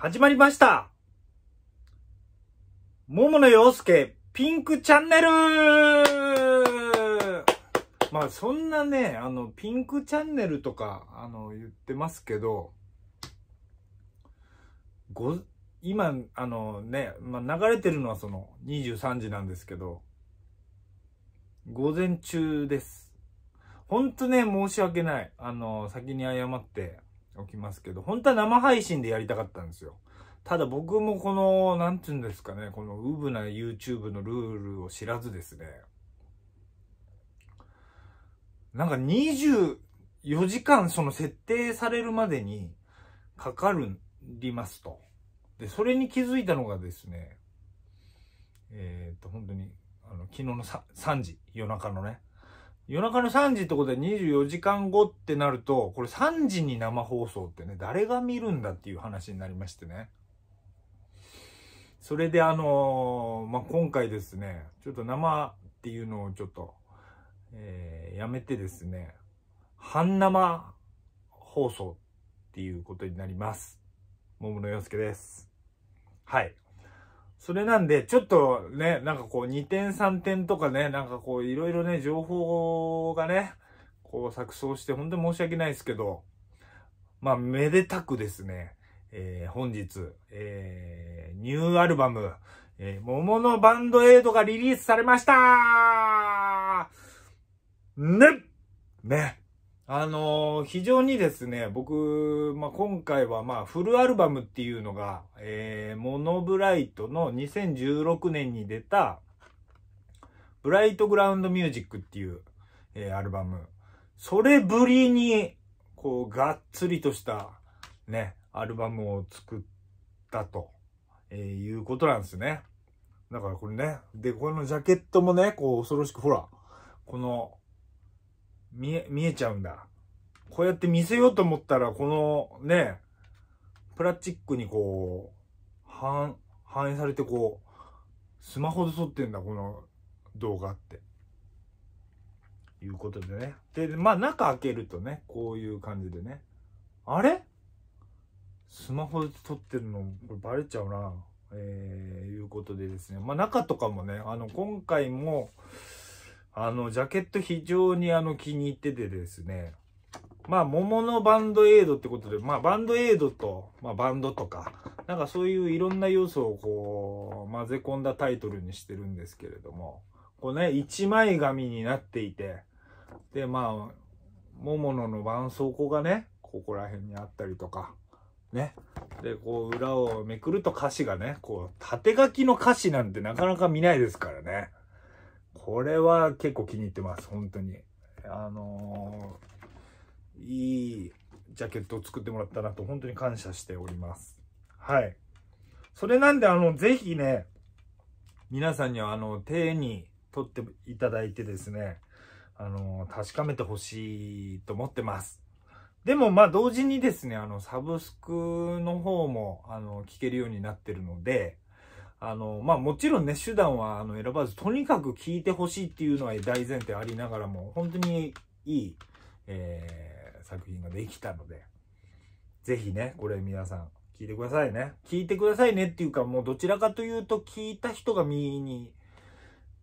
始まりました桃野洋介ピンクチャンネルまあそんなね、あの、ピンクチャンネルとか、あの、言ってますけど、ご、今、あのね、まあ、流れてるのはその23時なんですけど、午前中です。ほんとね、申し訳ない。あの、先に謝って、起きますけど、本当は生配信でやりたかったんですよ。ただ僕もこの、なんていうんですかね、このウブな YouTube のルールを知らずですね、なんか24時間その設定されるまでにかかるりますと。で、それに気づいたのがですね、えー、っと、本当に、あの、昨日の 3, 3時、夜中のね、夜中の3時ってことで24時間後ってなると、これ3時に生放送ってね、誰が見るんだっていう話になりましてね。それであのー、まあ、今回ですね、ちょっと生っていうのをちょっと、えー、やめてですね、半生放送っていうことになります。桃野洋介です。はい。それなんで、ちょっとね、なんかこう2点3点とかね、なんかこういろいろね、情報がね、こう錯綜して本当に申し訳ないですけど、まあめでたくですね、えー、本日、えー、ニューアルバム、えー、桃のバンドエイドがリリースされましたねねあのー、非常にですね、僕、まあ、今回はまあ、フルアルバムっていうのが、えー、モノブライトの2016年に出た、ブライトグラウンドミュージックっていう、えー、アルバム。それぶりに、こう、がっつりとした、ね、アルバムを作ったと、えー、いうことなんですね。だからこれね、で、このジャケットもね、こう、恐ろしく、ほら、この、見え、見えちゃうんだ。こうやって見せようと思ったら、このね、プラスチックにこう、反、反映されてこう、スマホで撮ってんだ、この動画って。いうことでね。で、まあ中開けるとね、こういう感じでね。あれスマホで撮ってるの、これバレちゃうな。えー、いうことでですね。まあ中とかもね、あの、今回も、あの、ジャケット非常にあの気に入っててですね。まあ、桃のバンドエイドってことで、まあ、バンドエイドと、まあ、バンドとか、なんかそういういろんな要素をこう、混ぜ込んだタイトルにしてるんですけれども、こうね、一枚紙になっていて、で、まあ、桃野の絆創膏がね、ここら辺にあったりとか、ね。で、こう、裏をめくると歌詞がね、こう、縦書きの歌詞なんてなかなか見ないですからね。これは結構気に入ってます、本当に。あのー、いいジャケットを作ってもらったなと、本当に感謝しております。はい。それなんで、あの、ぜひね、皆さんには、あの、手に取っていただいてですね、あの、確かめてほしいと思ってます。でも、まあ、同時にですね、あの、サブスクの方も、あの、聞けるようになってるので、あの、まあ、もちろんね、手段はあの選ばず、とにかく聞いてほしいっていうのは大前提ありながらも、本当にいい、えー、作品ができたので、ぜひね、これ皆さん、聞いてくださいね。聞いてくださいねっていうか、もうどちらかというと、聞いた人が見に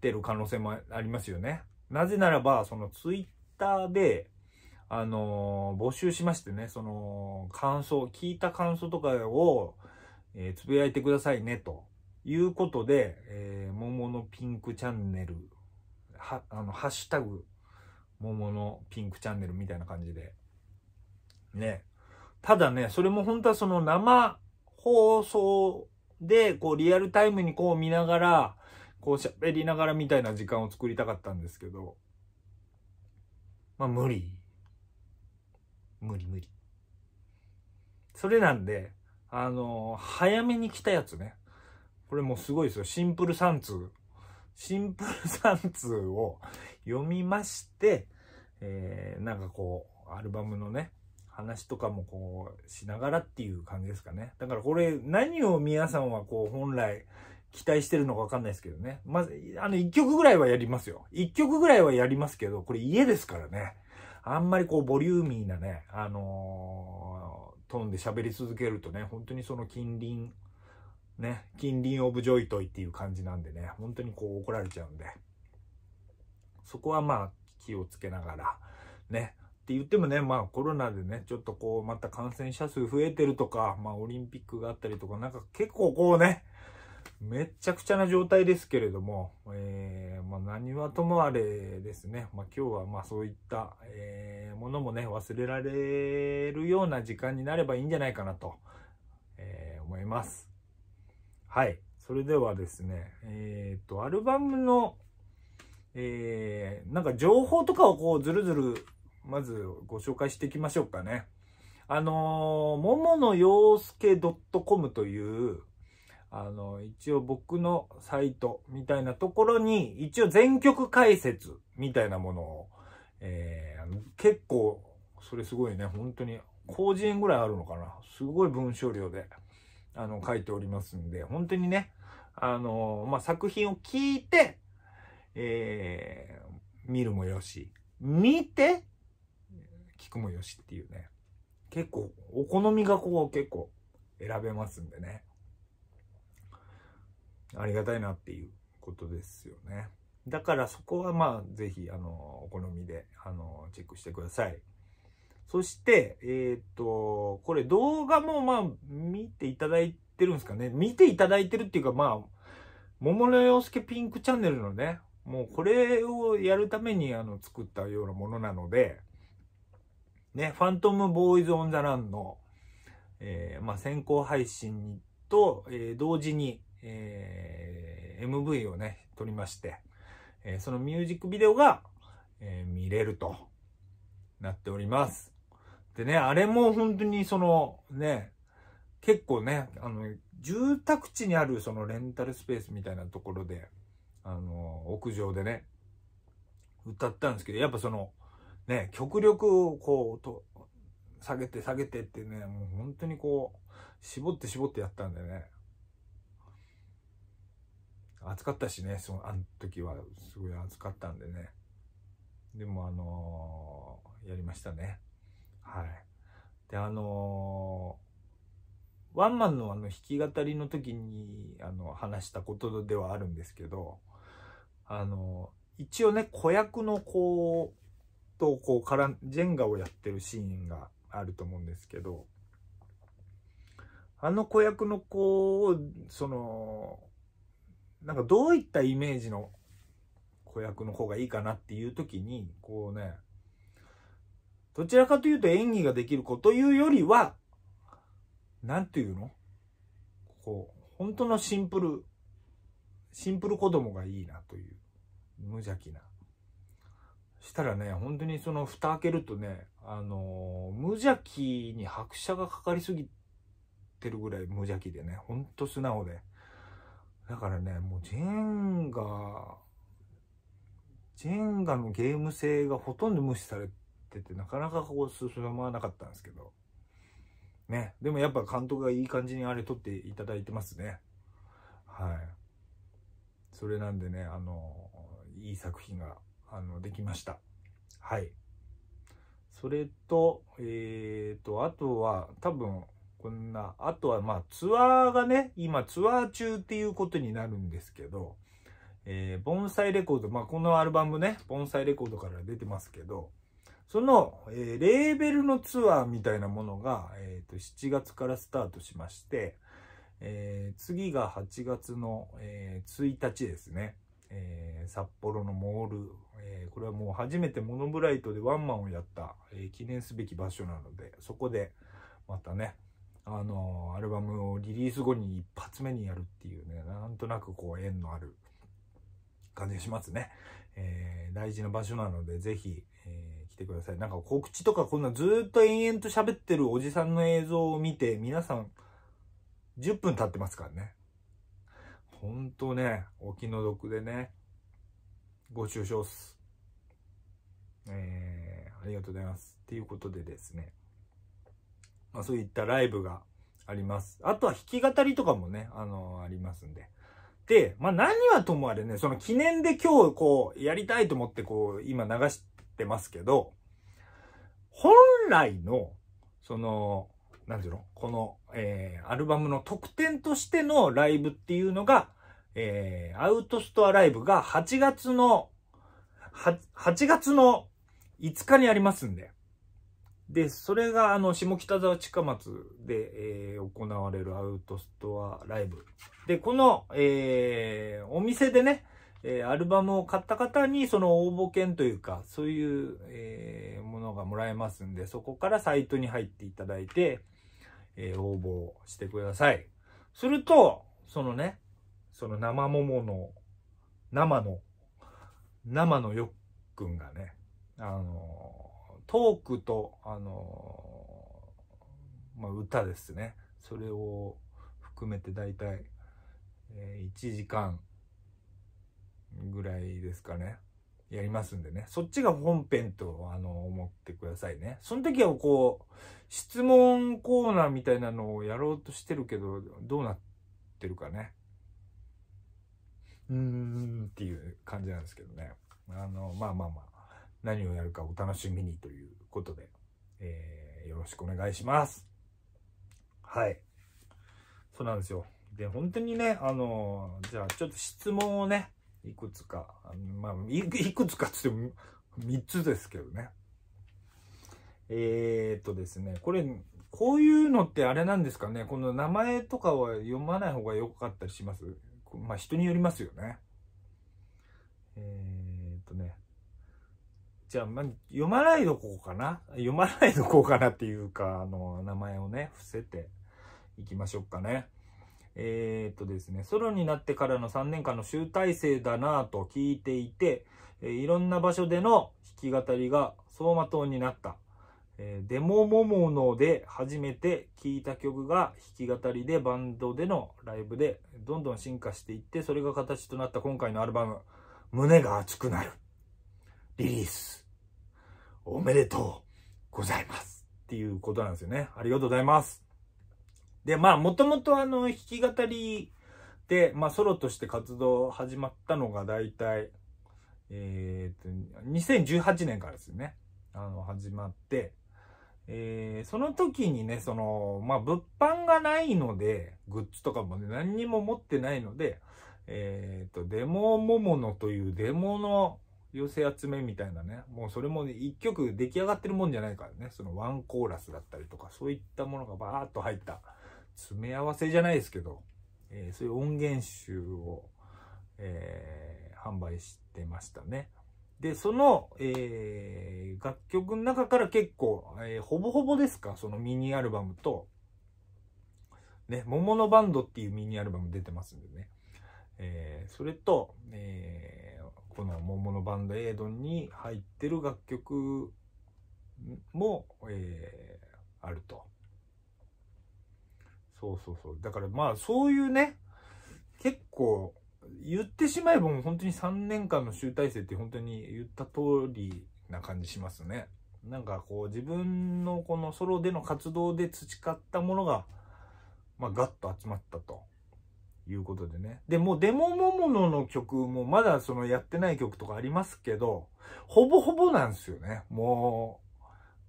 出る可能性もありますよね。なぜならば、そのツイッターで、あのー、募集しましてね、その、感想、聞いた感想とかを、えー、つぶやいてくださいねと。いうことで、えー、桃のピンクチャンネル、は、あの、ハッシュタグ、桃のピンクチャンネルみたいな感じで。ね。ただね、それも本当はその生放送で、こう、リアルタイムにこう見ながら、こう喋りながらみたいな時間を作りたかったんですけど、まあ無理。無理無理。それなんで、あのー、早めに来たやつね。これもうすごいですよ。シンプル3通。シンプル3通を読みまして、えー、なんかこう、アルバムのね、話とかもこう、しながらっていう感じですかね。だからこれ、何を皆さんはこう、本来、期待してるのかわかんないですけどね。まず、あの、1曲ぐらいはやりますよ。1曲ぐらいはやりますけど、これ家ですからね。あんまりこう、ボリューミーなね、あのー、トーンで喋り続けるとね、本当にその近隣、ね、近隣オブジョイトイっていう感じなんでね、本当にこう怒られちゃうんで、そこはまあ気をつけながら、ね、って言ってもね、まあコロナでね、ちょっとこうまた感染者数増えてるとか、まあオリンピックがあったりとか、なんか結構こうね、めっちゃくちゃな状態ですけれども、えー、まあ、何はともあれですね、まあ、今日はまあそういった、えー、ものもね、忘れられるような時間になればいいんじゃないかなと、えー、思います。はい。それではですね、えっ、と、アルバムの、えー、なんか情報とかをこう、ずるずる、まずご紹介していきましょうかね。あのー、もものようすけ .com という、あの、一応僕のサイトみたいなところに、一応全曲解説みたいなものを、えー、結構、それすごいね、本当に、広辞苑ぐらいあるのかな。すごい文章量で。あの、書いておりますんで、本当にね、あの、まあ、作品を聞いて、えー、見るもよし、見て、聞くもよしっていうね。結構、お好みがこう結構選べますんでね。ありがたいなっていうことですよね。だからそこはまあ、ぜひ、あの、お好みで、あの、チェックしてください。そして、えっ、と、これ動画もまあ見ていただいてるんですかね。見ていただいてるっていうかまあ、桃の洋介ピンクチャンネルのね、もうこれをやるためにあの作ったようなものなので、ね、ファントムボーイズ・オン・ザ・ランの、えー、まあ先行配信と、えー、同時に、えー、MV をね、撮りまして、えー、そのミュージックビデオが、えー、見れるとなっております。でね、あれも本当にそのね、結構ね、あの、住宅地にあるそのレンタルスペースみたいなところで、あの、屋上でね、歌ったんですけど、やっぱその、ね、極力こう、と、下げて下げてってね、もう本当にこう、絞って絞ってやったんでね。暑かったしね、その、あの時は、すごい暑かったんでね。でもあのー、やりましたね。はい。で、あのー、ワンマンのあの弾き語りの時にあの話したことではあるんですけど、あのー、一応ね、子役の子とこうからジェンガをやってるシーンがあると思うんですけど、あの子役の子を、その、なんかどういったイメージの子役の方がいいかなっていう時に、こうね、どちらかというと演技ができる子というよりは、なんていうのこう、本当のシンプル、シンプル子供がいいなという、無邪気な。したらね、本当にその蓋開けるとね、あのー、無邪気に拍車がかかりすぎてるぐらい無邪気でね、ほんと素直で。だからね、もうジェンガ、ジェンガのゲーム性がほとんど無視されて、ってて、なかなかこう進まなかったんですけど。ね。でもやっぱ監督がいい感じにあれ撮っていただいてますね。はい。それなんでね、あの、いい作品が、あの、できました。はい。それと、えっ、ー、と、あとは、多分、こんな、あとはまあツアーがね、今ツアー中っていうことになるんですけど、えー、盆栽レコード、まあこのアルバムね、盆栽レコードから出てますけど、その、えー、レーベルのツアーみたいなものが、えーと、7月からスタートしまして、えー、次が8月の、えー、1日ですね、えー、札幌のモール、えこれはもう初めてモノブライトでワンマンをやった、え記念すべき場所なのでそこでまたねあのアルバムをリリース後に一発目にやるっていうねなんとなくこう縁のある感じがしますね、え大事な場所なのでぜひ、来てください。なんか告知とかこんなずっと延々と喋ってるおじさんの映像を見て、皆さん10分経ってますからね。ほんとね、お気の毒でね、ご愁傷っす。えー、ありがとうございます。っていうことでですね、まあそういったライブがあります。あとは弾き語りとかもね、あのー、ありますんで。で、まあ何はともあれね、その記念で今日こう、やりたいと思ってこう、今流して、ってますけど、本来の、その、なんていうのこの、えー、アルバムの特典としてのライブっていうのが、えー、アウトストアライブが8月の、8, 8月の5日にありますんで。で、それがあの、下北沢近松で、えー、行われるアウトストアライブ。で、この、えー、お店でね、えー、アルバムを買った方にその応募券というか、そういう、えー、ものがもらえますんで、そこからサイトに入っていただいて、えー、応募してください。すると、そのね、その生桃の、生の、生のよっくんがね、あのトークと、あのまあ、歌ですね。それを含めて大体、えー、1時間ぐらいですかね。やりますんでね。そっちが本編と、あの、思ってくださいね。その時はこう、質問コーナーみたいなのをやろうとしてるけど、どうなってるかね。うーんっていう感じなんですけどね。あの、まあまあまあ、何をやるかお楽しみにということで、えー、よろしくお願いします。はい。そうなんですよ。で、本当にね、あの、じゃあちょっと質問をね、いくつか、まあ、いくつかつっても3つですけどね。えー、っとですね、これ、こういうのってあれなんですかね、この名前とかは読まない方が良かったりしますまあ人によりますよね。えー、っとね、じゃあ、まあ、読まないどこかな読まないどこうかなっていうか、あの、名前をね、伏せていきましょうかね。えー、っとですね、ソロになってからの3年間の集大成だなぁと聞いていて、えー、いろんな場所での弾き語りが走馬灯になった。えー、デモモモので初めて聴いた曲が弾き語りでバンドでのライブでどんどん進化していってそれが形となった今回のアルバム「胸が熱くなる」リリースおめでとうございますっていうことなんですよねありがとうございますで、まあ、もともとあの、弾き語りで、まあ、ソロとして活動始まったのが大体、えー、と、2018年からですね、あの、始まって、えー、その時にね、その、まあ、物販がないので、グッズとかもね、何にも持ってないので、えっ、と、デモモモノというデモの寄せ集めみたいなね、もうそれも一、曲出来上がってるもんじゃないからね、そのワンコーラスだったりとか、そういったものがバーっと入った詰め合わせじゃないですけど、えー、そういう音源集を、えー、販売してましたね。で、その、えー、楽曲の中から結構、えー、ほぼほぼですか、そのミニアルバムと、ね、桃のバンドっていうミニアルバム出てますんでね。えー、それと、えー、この桃のバンドエイドに入ってる楽曲も、えー、あると。そうそうそう。だからまあそういうね、結構、言ってしまえばもう本当に3年間の集大成って本当に言った通りな感じしますね。なんかこう自分のこのソロでの活動で培ったものが、まあガッと集まったということでね。で、もデモモモノの曲もまだそのやってない曲とかありますけど、ほぼほぼなんですよね。も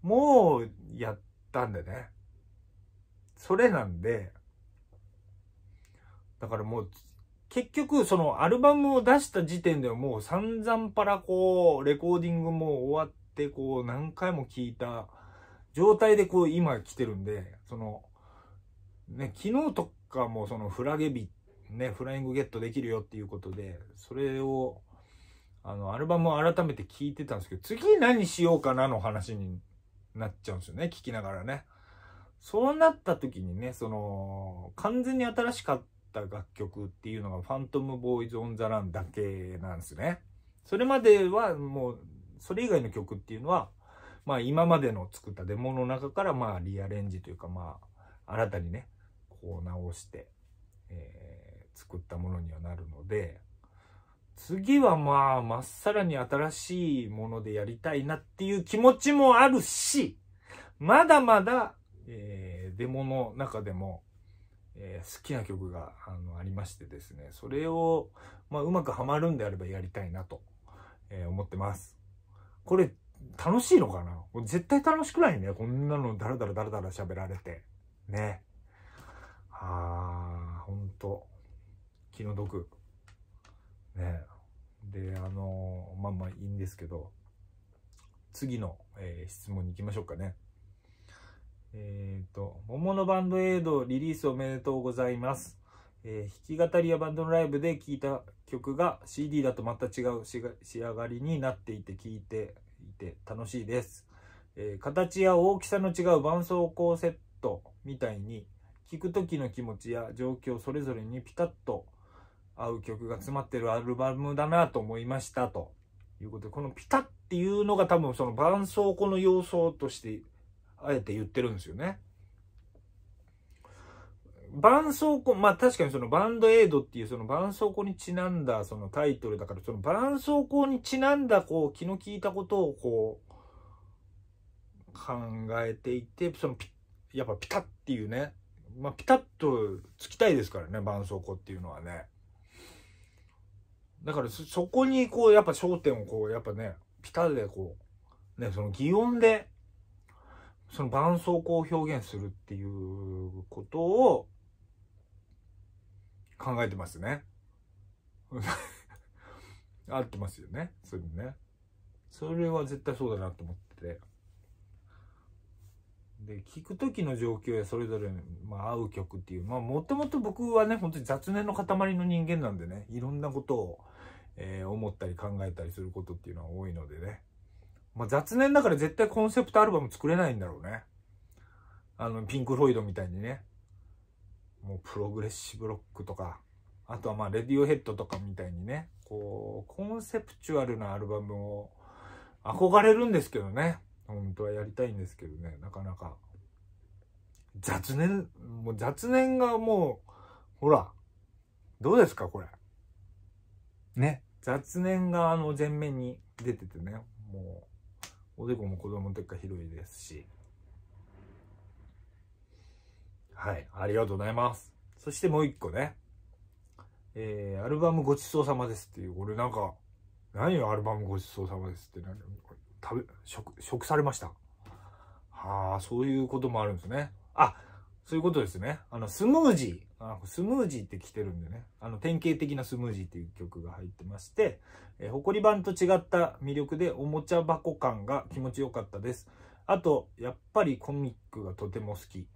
う、もうやったんでね。それなんで、だからもう、結局、そのアルバムを出した時点ではもう散々パラこう、レコーディングも終わって、こう、何回も聴いた状態でこう、今来てるんで、その、ね、昨日とかもそのフラゲビ、ね、フライングゲットできるよっていうことで、それを、あの、アルバムを改めて聴いてたんですけど、次何しようかなの話になっちゃうんですよね、聴きながらね。そうなった時にね、その、完全に新しかった楽曲っていうのが、ファントムボーイズ・オン・ザ・ランだけなんですね。それまではもう、それ以外の曲っていうのは、まあ今までの作ったデモの中から、まあリアレンジというか、まあ、新たにね、こう直して、えー、作ったものにはなるので、次はまあ、まっさらに新しいものでやりたいなっていう気持ちもあるし、まだまだえー、デモの中でも、えー、好きな曲があのありましてですね、それを、まあ、うまくハマるんであればやりたいなと、えー、思ってます。これ、楽しいのかな絶対楽しくないね。こんなのダラダラダラダラ喋られて。ね。あー、ほんと。気の毒。ね。で、あのまあまあいいんですけど、次の、えー、質問に行きましょうかね。えっ、ー、と、桃のバンドエイドリリースおめでとうございます。えー、弾き語りやバンドのライブで聴いた曲が CD だとまた違う仕上がりになっていて聴いていて楽しいです、えー、形や大きさの違う伴奏コセットみたいに聴く時の気持ちや状況それぞれにピタッと合う曲が詰まってるアルバムだなと思いましたということでこのピタッっていうのが多分その伴奏庫の要素としてあえて言ってるんですよね。絆創膏、まあ確かにそのバンドエイドっていうその伴奏庫にちなんだそのタイトルだから、その伴奏庫にちなんだこう気の利いたことをこう考えていて、そのやっぱピタッっていうね、まあピタッとつきたいですからね、伴奏庫っていうのはね。だからそこにこうやっぱ焦点をこうやっぱね、ピタでこう、ね、その擬音でその絆創膏を表現するっていうことを考えてますね。合ってますよね。それね。それは絶対そうだなと思ってて。で、聴く時の状況やそれぞれ、まあ、合う曲っていう。まあ、もともと僕はね、本当に雑念の塊の人間なんでね、いろんなことを、えー、思ったり考えたりすることっていうのは多いのでね。まあ、雑念だから絶対コンセプトアルバム作れないんだろうね。あの、ピンク・フロイドみたいにね。もうプログレッシブロックとか、あとはまあ、レディオヘッドとかみたいにね、こう、コンセプチュアルなアルバムを憧れるんですけどね。本当はやりたいんですけどね、なかなか。雑念、もう雑念がもう、ほら、どうですか、これ。ね。雑念があの前面に出ててね、もう。おでこも子供の時から広いですしはいありがとうございますそしてもう一個ねえー、アルバムごちそうさまですっていう俺なんか何よアルバムごちそうさまですって何食べ食食されましたはあそういうこともあるんですねあそういうことですね。あの、スムージー。あスムージーって来てるんでね。あの、典型的なスムージーっていう曲が入ってまして、えー、誇り版と違った魅力でおもちゃ箱感が気持ちよかったです。あと、やっぱりコミックがとても好き。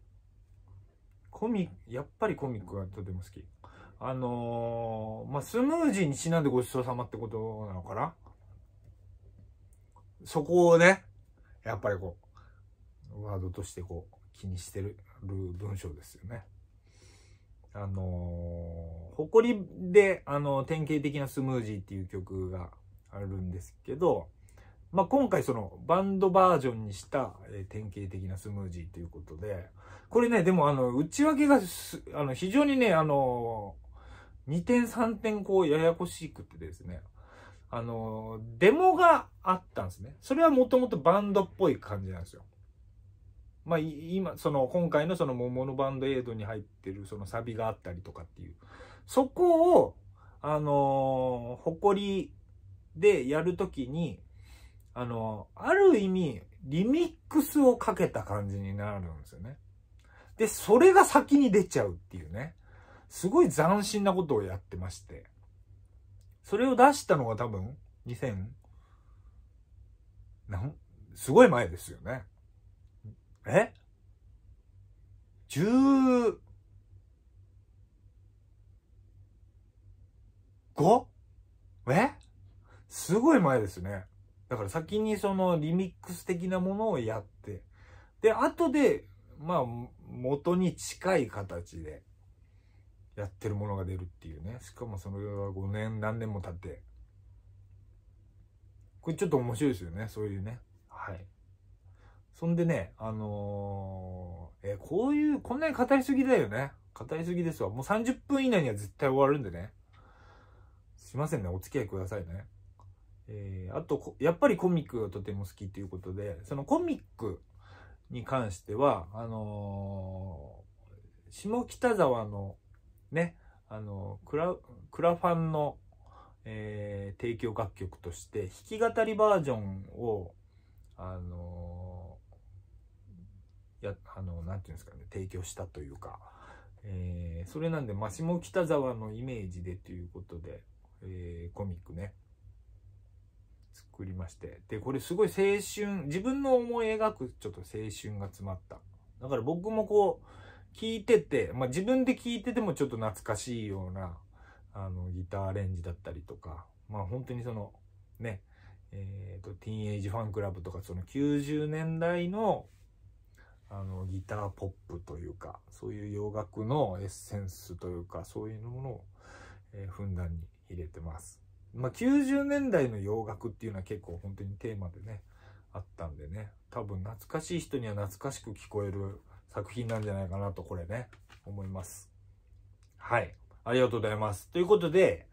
コミ、やっぱりコミックがとても好き。あのー、まあ、スムージーにちなんでごちそうさまってことなのかなそこをね、やっぱりこう、ワードとしてこう、気にしてる。る文章ですよね。あのー、誇りで、あの、典型的なスムージーっていう曲があるんですけど、まあ、今回そのバンドバージョンにした、え典型的なスムージーということで、これね、でもあの、内訳があの、非常にね、あのー、2点3点こうややこしくてですね、あのー、デモがあったんですね。それはもともとバンドっぽい感じなんですよ。まあ、今、その今回のその桃のバンドエイドに入ってるそのサビがあったりとかっていう。そこを、あのー、誇りでやるときに、あのー、ある意味、リミックスをかけた感じになるんですよね。で、それが先に出ちゃうっていうね。すごい斬新なことをやってまして。それを出したのが多分、2000、なん、すごい前ですよね。え十、5? えすごい前ですね。だから先にそのリミックス的なものをやって、で、後で、まあ、元に近い形でやってるものが出るっていうね。しかもそれは5年、何年も経って。これちょっと面白いですよね、そういうね。はい。そんでね、あのー、えー、こういう、こんなに語りすぎだよね。語りすぎですわ。もう30分以内には絶対終わるんでね。すいませんね、お付き合いくださいね。えー、あと、やっぱりコミックがとても好きということで、そのコミックに関しては、あのー、下北沢のね、あのクラ、クラファンの、えー、提供楽曲として、弾き語りバージョンを、あのや、あの、なんていうんですかね、提供したというか、えー、それなんで、ま、下北沢のイメージでということで、えー、コミックね、作りまして。で、これすごい青春、自分の思い描くちょっと青春が詰まった。だから僕もこう、聞いてて、まあ、自分で聞いててもちょっと懐かしいような、あの、ギターアレンジだったりとか、まあ、本当にその、ね、えっ、ー、と、ティーンエイジファンクラブとか、その90年代のあのギターポップというかそういう洋楽のエッセンスというかそういうものを、えー、ふんだんに入れてます。まあ、90年代の洋楽っていうのは結構本当にテーマでねあったんでね多分懐かしい人には懐かしく聞こえる作品なんじゃないかなとこれね思いますはいありがとうございますということで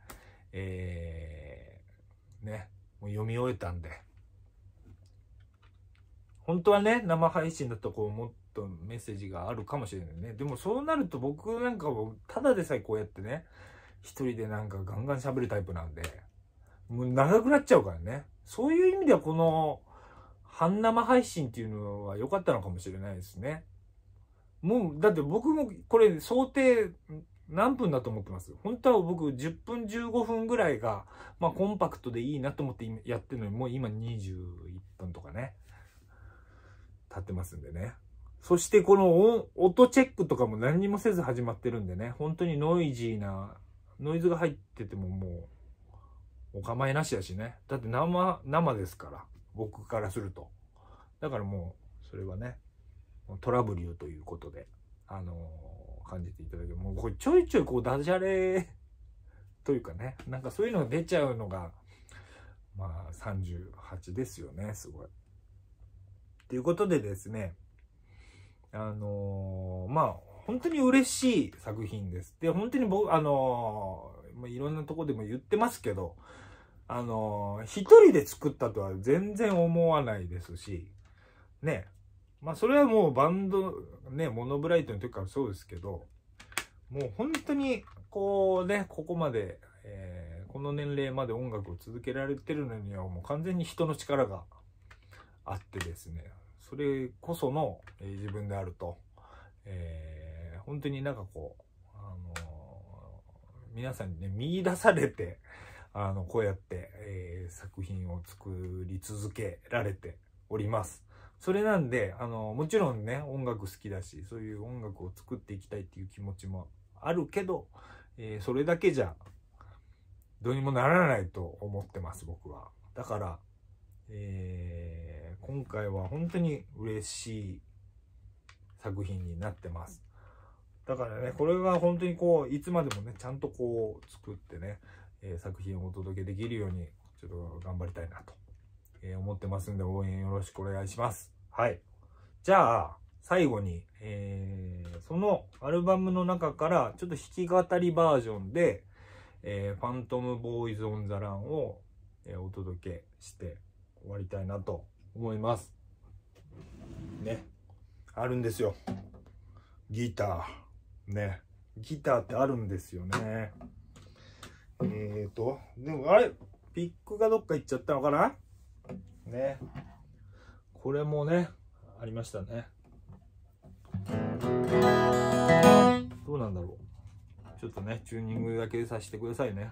えー、ねもう読み終えたんで本当はね、生配信だとこう、もっとメッセージがあるかもしれないね。でもそうなると僕なんかも、ただでさえこうやってね、一人でなんかガンガン喋るタイプなんで、もう長くなっちゃうからね。そういう意味ではこの、半生配信っていうのは良かったのかもしれないですね。もう、だって僕もこれ想定何分だと思ってます本当は僕10分15分ぐらいが、まあコンパクトでいいなと思ってやってるのに、もう今21分とかね。立ってますんでね。そしてこの音チェックとかも何にもせず始まってるんでね、本当にノイジーな、ノイズが入っててももう、お構いなしだしね。だって生、生ですから、僕からすると。だからもう、それはね、トラブルということで、あのー、感じていただけもうこれちょいちょいこうダジャレというかね、なんかそういうのが出ちゃうのが、まあ38ですよね、すごい。ということでですね、あのー、まあ、本当に嬉しい作品です。で、本当に僕、あのー、まあ、いろんなとこでも言ってますけど、あのー、一人で作ったとは全然思わないですし、ね、まあ、それはもうバンド、ね、モノブライトの時からそうですけど、もう本当に、こうね、ここまで、えー、この年齢まで音楽を続けられてるのにはもう完全に人の力があってですね、それこその、えー、自分であると、えー、本当になんかこう、あのー、皆さんにね、見出されて、あの、こうやって、えー、作品を作り続けられております。それなんで、あの、もちろんね、音楽好きだし、そういう音楽を作っていきたいっていう気持ちもあるけど、えー、それだけじゃ、どうにもならないと思ってます、僕は。だから、えー今回は本当に嬉しい作品になってます。だからね、これが本当にこう、いつまでもね、ちゃんとこう、作ってね、えー、作品をお届けできるように、ちょっと頑張りたいなと、えー、思ってますんで、応援よろしくお願いします。はい。じゃあ、最後に、えー、そのアルバムの中から、ちょっと弾き語りバージョンで、えファントムボーイズ・オン・ザ・ランを、えお届けして終わりたいなと思います。ね。あるんですよ。ギター。ね。ギターってあるんですよね。えーと、でもあれピックがどっか行っちゃったのかなね。これもね、ありましたね。どうなんだろう。ちょっとね、チューニングだけさせてくださいね。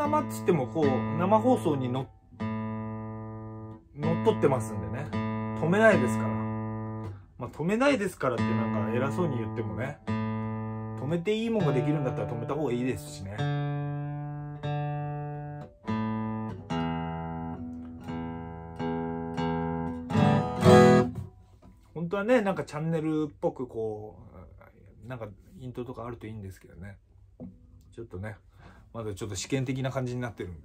生っつってもこう、生放送にの、乗っ取ってますんでね。止めないですから。まあ、止めないですからってなんか偉そうに言ってもね。止めていいもんができるんだったら止めた方がいいですしね。本当はね、なんかチャンネルっぽくこう、なんかイントロとかあるといいんですけどね。ちょっとね。まだちょっと試験的な感じになってるん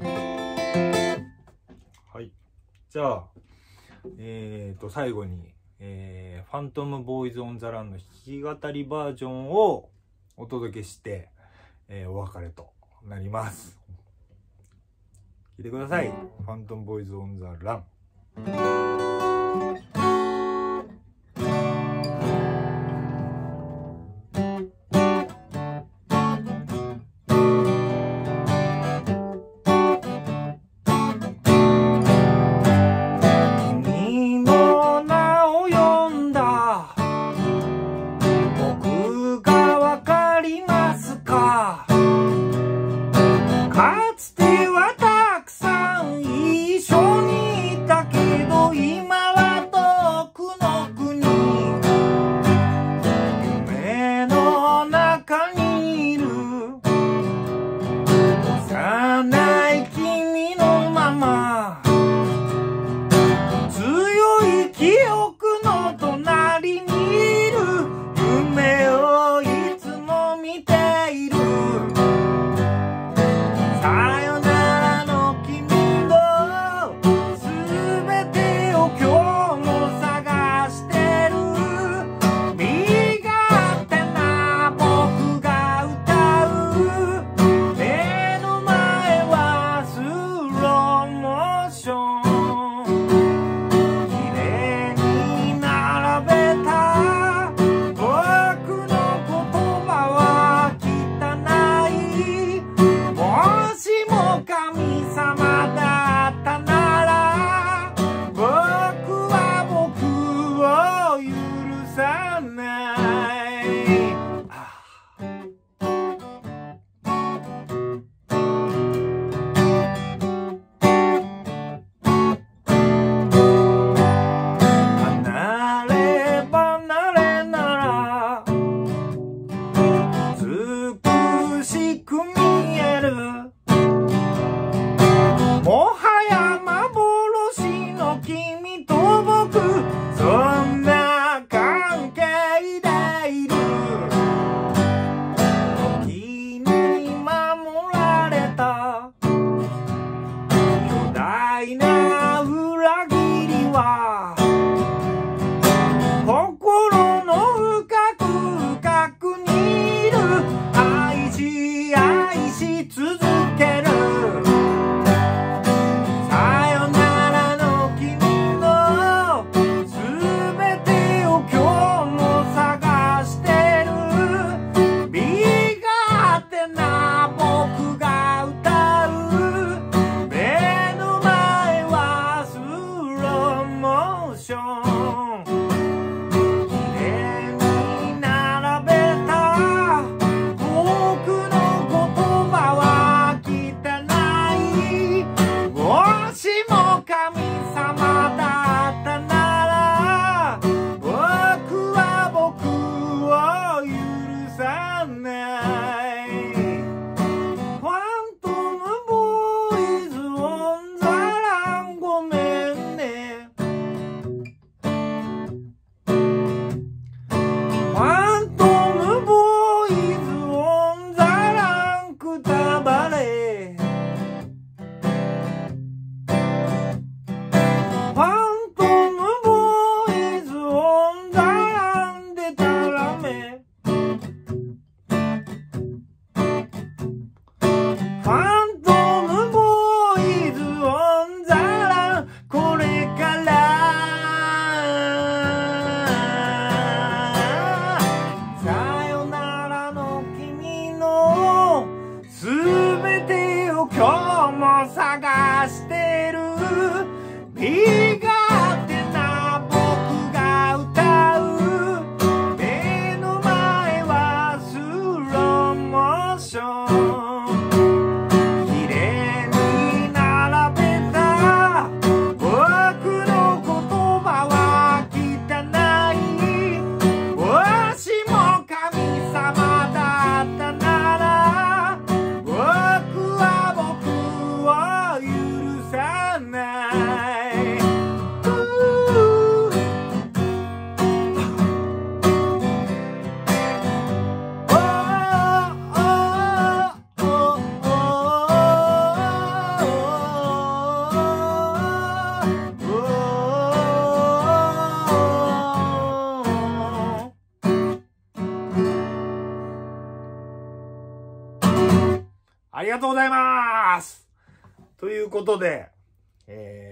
でねはいじゃあえっ、ー、と最後に、えー「ファントムボーイズ・オン・ザ・ラン」の弾き語りバージョンをお届けして、えー、お別れとなります聞いてください「ファントムボーイズ・オン・ザ・ラン」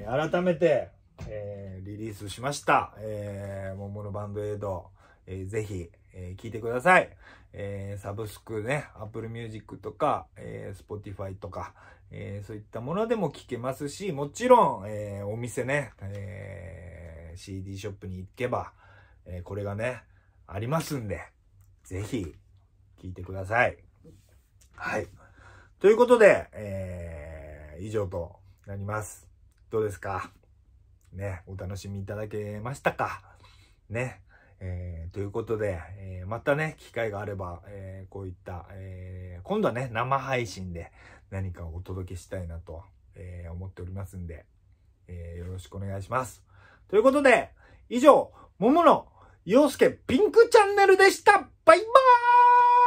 改めて、えー、リリースしました。えー、桃のバンドエイド、えー、ぜひ、えー、聞いてください。えー、サブスクね、Apple Music とか、えー、Spotify とか、えー、そういったものでも聴けますし、もちろん、えー、お店ね、えー、CD ショップに行けば、えー、これがね、ありますんで、ぜひ、聴いてください。はい。ということで、えー、以上となります。どうですかね、お楽しみいただけましたかね。えー、ということで、えー、またね、機会があれば、えー、こういった、え今度はね、生配信で何かをお届けしたいなと、え思っておりますんで、えよろしくお願いします。ということで、以上、桃の洋介ピンクチャンネルでしたバイバーイ